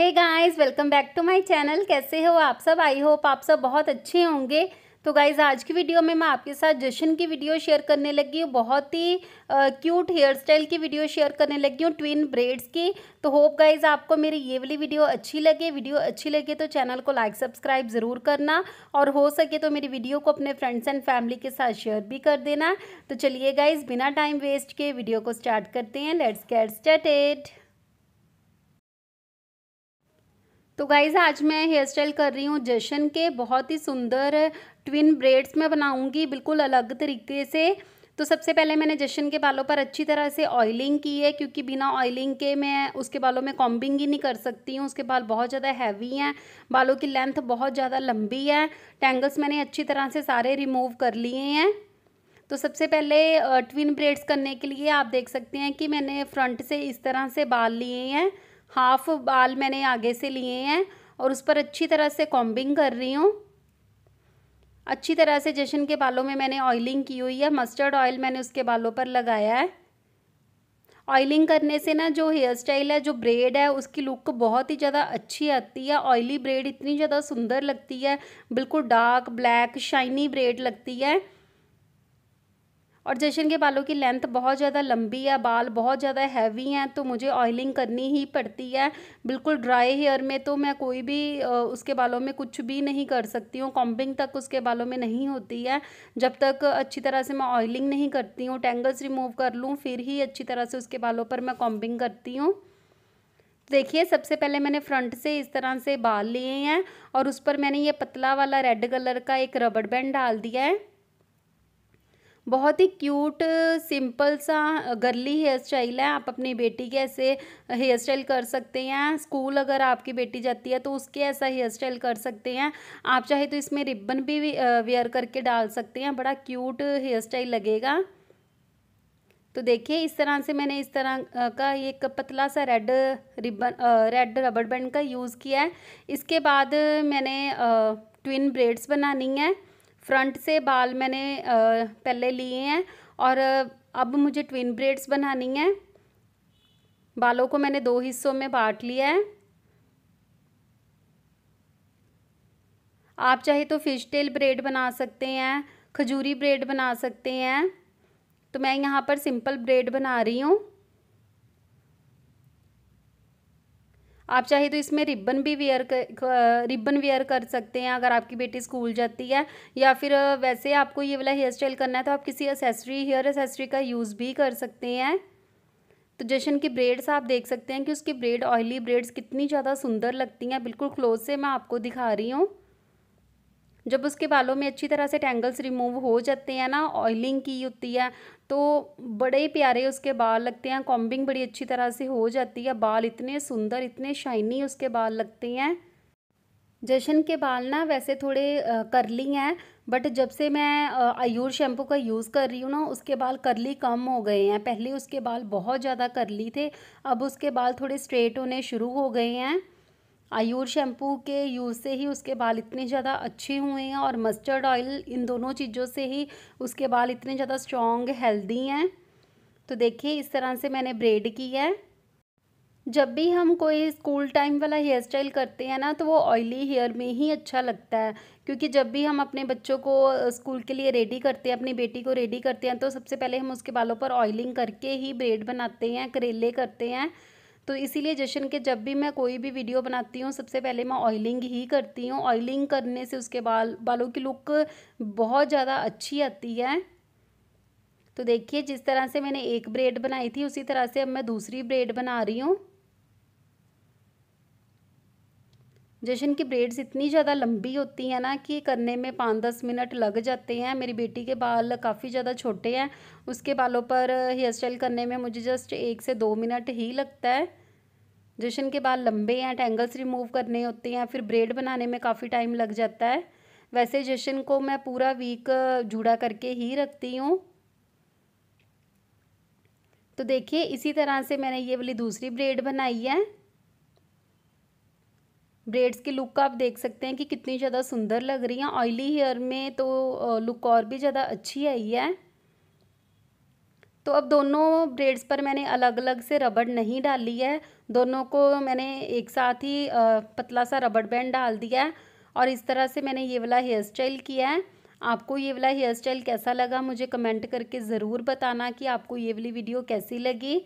hey guys welcome back to my channel कैसे हो आप सब आई होप आप सब बहुत अच्छे होंगे तो गाइज़ आज की वीडियो में मैं आपके साथ जशन की वीडियो शेयर करने लगी हूँ बहुत ही क्यूट हेयर स्टाइल की वीडियो शेयर करने लगी हूँ ट्विन ब्रेड्स की तो होप गाइज़ आपको मेरी ये वाली वीडियो अच्छी लगे वीडियो अच्छी लगे तो चैनल को लाइक सब्सक्राइब ज़रूर करना और हो सके तो मेरी वीडियो को अपने फ्रेंड्स एंड फैमिली के साथ शेयर भी कर देना तो चलिए गाइज़ बिना टाइम वेस्ट के वीडियो को स्टार्ट करते हैं लेट्स गेट स्टार्टेड तो गाइज़ आज मैं हेयर स्टाइल कर रही हूँ जशन के बहुत ही सुंदर ट्विन ब्रेड्स में बनाऊँगी बिल्कुल अलग तरीके से तो सबसे पहले मैंने जशन के बालों पर अच्छी तरह से ऑयलिंग की है क्योंकि बिना ऑयलिंग के मैं उसके बालों में कॉम्बिंग ही नहीं कर सकती हूँ उसके बाल बहुत ज़्यादा हैवी हैं बालों की लेंथ बहुत ज़्यादा लंबी है टैंगल्स मैंने अच्छी तरह से सारे रिमूव कर लिए हैं तो सबसे पहले ट्विन ब्रेड्स करने के लिए आप देख सकते हैं कि मैंने फ्रंट से इस तरह से बाल लिए हैं हाफ बाल मैंने आगे से लिए हैं और उस पर अच्छी तरह से कॉम्बिंग कर रही हूँ अच्छी तरह से जशन के बालों में मैंने ऑयलिंग की हुई है मस्टर्ड ऑयल मैंने उसके बालों पर लगाया है ऑयलिंग करने से ना जो हेयर स्टाइल है जो ब्रेड है उसकी लुक बहुत ही ज़्यादा अच्छी आती है ऑयली ब्रेड इतनी ज़्यादा सुंदर लगती है बिल्कुल डार्क ब्लैक शाइनी ब्रेड लगती है और जशन के बालों की लेंथ बहुत ज़्यादा लंबी है बाल बहुत ज़्यादा हैवी हैं तो मुझे ऑयलिंग करनी ही पड़ती है बिल्कुल ड्राई हेयर में तो मैं कोई भी उसके बालों में कुछ भी नहीं कर सकती हूँ कॉम्बिंग तक उसके बालों में नहीं होती है जब तक अच्छी तरह से मैं ऑयलिंग नहीं करती हूँ टेंगल्स रिमूव कर लूँ फिर ही अच्छी तरह से उसके बालों पर मैं कॉम्बिंग करती हूँ देखिए सबसे पहले मैंने फ्रंट से इस तरह से बाल लिए हैं और उस पर मैंने ये पतला वाला रेड कलर का एक रबड़ बैंड डाल दिया है बहुत ही क्यूट सिंपल सा गर्ली हेयर स्टाइल है आप अपनी बेटी के ऐसे हेयर स्टाइल कर सकते हैं स्कूल अगर आपकी बेटी जाती है तो उसके ऐसा हेयर स्टाइल कर सकते हैं आप चाहे तो इसमें रिबन भी वेयर करके डाल सकते हैं बड़ा क्यूट हेयर स्टाइल लगेगा तो देखिए इस तरह से मैंने इस तरह का एक पतला सा रेड रिबन रेड रबड़ बैंड का यूज़ किया है इसके बाद मैंने ट्विन ब्रेड्स बनानी है फ्रंट से बाल मैंने पहले लिए हैं और अब मुझे ट्विन ब्रेड्स बनानी है बालों को मैंने दो हिस्सों में बांट लिया है आप चाहे तो फिश टेल ब्रेड बना सकते हैं खजूरी ब्रेड बना सकते हैं तो मैं यहाँ पर सिंपल ब्रेड बना रही हूँ आप चाहे तो इसमें रिबन भी वेयर कर रिबन वेयर कर सकते हैं अगर आपकी बेटी स्कूल जाती है या फिर वैसे आपको ये वाला हेयर स्टाइल करना है तो आप किसी असेसरी हेयर असेसरी का यूज़ भी कर सकते हैं तो जशन की ब्रेड्स आप देख सकते हैं कि उसकी ब्रेड ऑयली ब्रेड्स कितनी ज़्यादा सुंदर लगती हैं बिल्कुल क्लोज से मैं आपको दिखा रही हूँ जब उसके बालों में अच्छी तरह से टैंगल्स रिमूव हो जाते हैं ना ऑयलिंग की होती है तो बड़े प्यारे उसके बाल लगते हैं कॉम्बिंग बड़ी अच्छी तरह से हो जाती है बाल इतने सुंदर इतने शाइनी उसके बाल लगते हैं जशन के बाल ना वैसे थोड़े करली हैं बट जब से मैं आयूर शैम्पू का यूज़ कर रही हूँ ना उसके बाल करली कम हो गए हैं पहले उसके बाल बहुत ज़्यादा करली थे अब उसके बाल थोड़े स्ट्रेट होने शुरू हो गए हैं आयूर शैम्पू के यूज़ से ही उसके बाल इतने ज़्यादा अच्छे हुए हैं और मस्टर्ड ऑयल इन दोनों चीज़ों से ही उसके बाल इतने ज़्यादा स्ट्रॉन्ग हेल्दी हैं तो देखिए इस तरह से मैंने ब्रेड की है जब भी हम कोई स्कूल टाइम वाला हेयर स्टाइल करते हैं ना तो वो ऑयली हेयर में ही अच्छा लगता है क्योंकि जब भी हम अपने बच्चों को स्कूल के लिए रेडी करते हैं अपनी बेटी को रेडी करते हैं तो सबसे पहले हम उसके बालों पर ऑयलिंग करके ही ब्रेड बनाते हैं करेले करते हैं तो इसीलिए जशन के जब भी मैं कोई भी वीडियो बनाती हूँ सबसे पहले मैं ऑयलिंग ही करती हूँ ऑयलिंग करने से उसके बाल बालों की लुक बहुत ज़्यादा अच्छी आती है तो देखिए जिस तरह से मैंने एक ब्रेड बनाई थी उसी तरह से अब मैं दूसरी ब्रेड बना रही हूँ जशन की ब्रेड्स इतनी ज़्यादा लंबी होती हैं ना कि करने में पाँच दस मिनट लग जाते हैं मेरी बेटी के बाल काफ़ी ज़्यादा छोटे हैं उसके बालों पर हेयर स्टाइल करने में मुझे जस्ट एक से दो मिनट ही लगता है जशन के बाल लंबे हैं टैंगल्स रिमूव करने होते हैं फिर ब्रेड बनाने में काफ़ी टाइम लग जाता है वैसे जशन को मैं पूरा वीक जुड़ा करके ही रखती हूँ तो देखिए इसी तरह से मैंने ये वाली दूसरी ब्रेड बनाई है ब्रेड्स की लुक आप देख सकते हैं कि कितनी ज़्यादा सुंदर लग रही हैं ऑयली हेयर में तो लुक और भी ज़्यादा अच्छी आई है तो अब दोनों ब्रेड्स पर मैंने अलग अलग से रबड़ नहीं डाली है दोनों को मैंने एक साथ ही पतला सा रबड़ बैंड डाल दिया है और इस तरह से मैंने ये वाला हेयर स्टाइल किया है आपको ये वाला हेयर स्टाइल कैसा लगा मुझे कमेंट करके ज़रूर बताना कि आपको ये वाली वीडियो कैसी लगी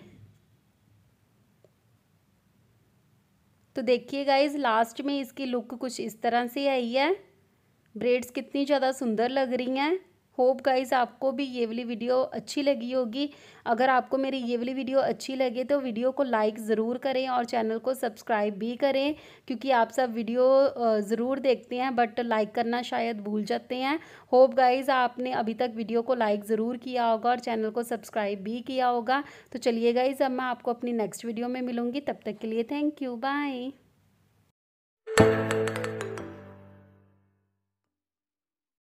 तो देखिए गाइज लास्ट में इसकी लुक कुछ इस तरह से आई है ब्रेड्स कितनी ज़्यादा सुंदर लग रही हैं होप गाइज आपको भी ये वाली वीडियो अच्छी लगी होगी अगर आपको मेरी ये वाली वीडियो अच्छी लगे तो वीडियो को लाइक ज़रूर करें और चैनल को सब्सक्राइब भी करें क्योंकि आप सब वीडियो ज़रूर देखते हैं बट लाइक करना शायद भूल जाते हैं होप गाइज आपने अभी तक वीडियो को लाइक ज़रूर किया होगा और चैनल को सब्सक्राइब भी किया होगा तो चलिए गाइज अब मैं आपको अपनी नेक्स्ट वीडियो में मिलूँगी तब तक के लिए थैंक यू बाय